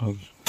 of